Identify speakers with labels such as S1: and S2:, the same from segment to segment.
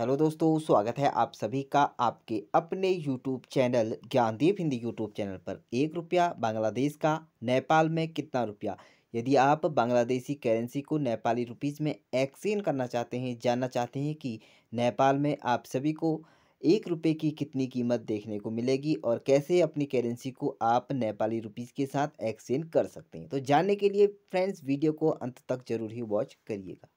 S1: hello दोस्तों स्वागत है आप सभी का आपके अपने YouTube channel Gyandeep Hindi YouTube channel पर एक रुपया बांग्लादेश का नेपाल में कितना रुपया यदि आप बांग्लादेशी करेंसी को नेपाली रुपीज़ में एक्सचेंज करना चाहते हैं जानना चाहते हैं कि नेपाल में आप सभी को एक रुपये की कितनी कीमत देखने को मिलेगी और कैसे अपनी करेंसी को आप नेपाली रुपीज़ के साथ एक्सचेंज कर सकते हैं तो जानने के लिए फ्रेंड्स वीडियो को अंत तक ज़रूर ही वॉच करिएगा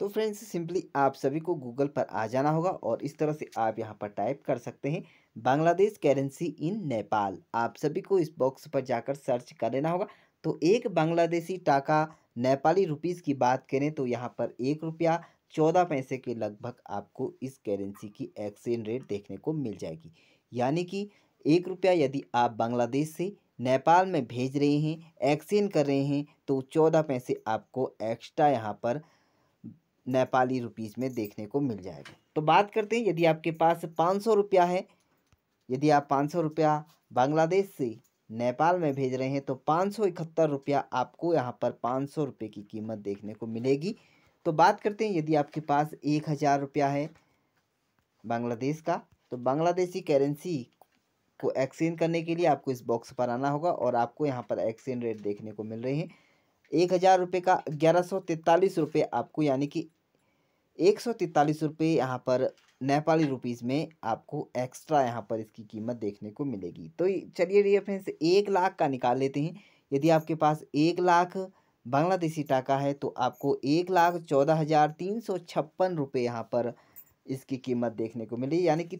S1: तो फ्रेंड्स सिंपली आप सभी को गूगल पर आ जाना होगा और इस तरह से आप यहाँ पर टाइप कर सकते हैं बांग्लादेश करेंसी इन नेपाल आप सभी को इस बॉक्स पर जाकर सर्च कर लेना होगा तो एक बांग्लादेशी टाका नेपाली रुपीज़ की बात करें तो यहाँ पर एक रुपया चौदह पैसे के लगभग आपको इस करेंसी की एक्सचेंज रेट देखने को मिल जाएगी यानी कि एक रुपया यदि आप बांग्लादेश से नेपाल में भेज रहे हैं एक्सचेंज कर रहे हैं तो चौदह पैसे आपको एक्स्ट्रा यहाँ पर नेपाली रुपीस में देखने को मिल जाएगा तो बात करते हैं यदि आपके पास पाँच सौ रुपया है यदि आप पाँच सौ रुपया बांग्लादेश से नेपाल में भेज रहे हैं तो पाँच सौ इकहत्तर रुपया आपको यहाँ पर पाँच सौ रुपये की कीमत देखने को मिलेगी तो बात करते हैं यदि आपके पास एक हज़ार रुपया है बांग्लादेश का तो बांग्लादेशी करेंसी को एक्सचेंज करने के लिए आपको इस बॉक्स पर आना होगा और आपको यहाँ पर एक्सचेंज रेट देखने को मिल रही है एक हज़ार रुपये का ग्यारह सौ तैंतालीस रुपये आपको यानी कि एक सौ तैंतालीस रुपये यहाँ पर नेपाली रुपीज़ में आपको एक्स्ट्रा यहाँ पर इसकी कीमत देखने को मिलेगी तो चलिए डियर फ्रेंड्स एक लाख का निकाल लेते हैं यदि आपके पास एक लाख बांग्लादेशी टाका है तो आपको एक लाख चौदह हज़ार तीन सौ छप्पन रुपये यहाँ पर इसकी कीमत देखने को मिली यानी कि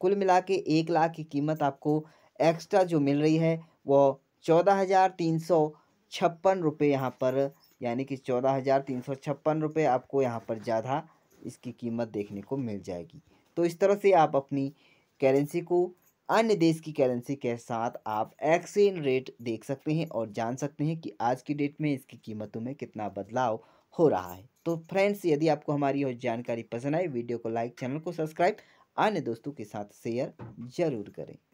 S1: कुल मिला के एक लाख की कीमत आपको एक्स्ट्रा जो मिल रही है वो चौदह हज़ार तीन सौ छप्पन रुपये यहाँ पर यानी कि चौदह हज़ार तीन सौ छप्पन रुपये आपको यहाँ पर ज़्यादा इसकी कीमत देखने को मिल जाएगी तो इस तरह से आप अपनी करेंसी को अन्य देश की करेंसी के साथ आप एक्सचेंज रेट देख सकते हैं और जान सकते हैं कि आज की डेट में इसकी कीमतों में कितना बदलाव हो रहा है तो फ्रेंड्स यदि आपको हमारी और जानकारी पसंद आए वीडियो को लाइक चैनल को सब्सक्राइब अन्य दोस्तों के साथ शेयर जरूर करें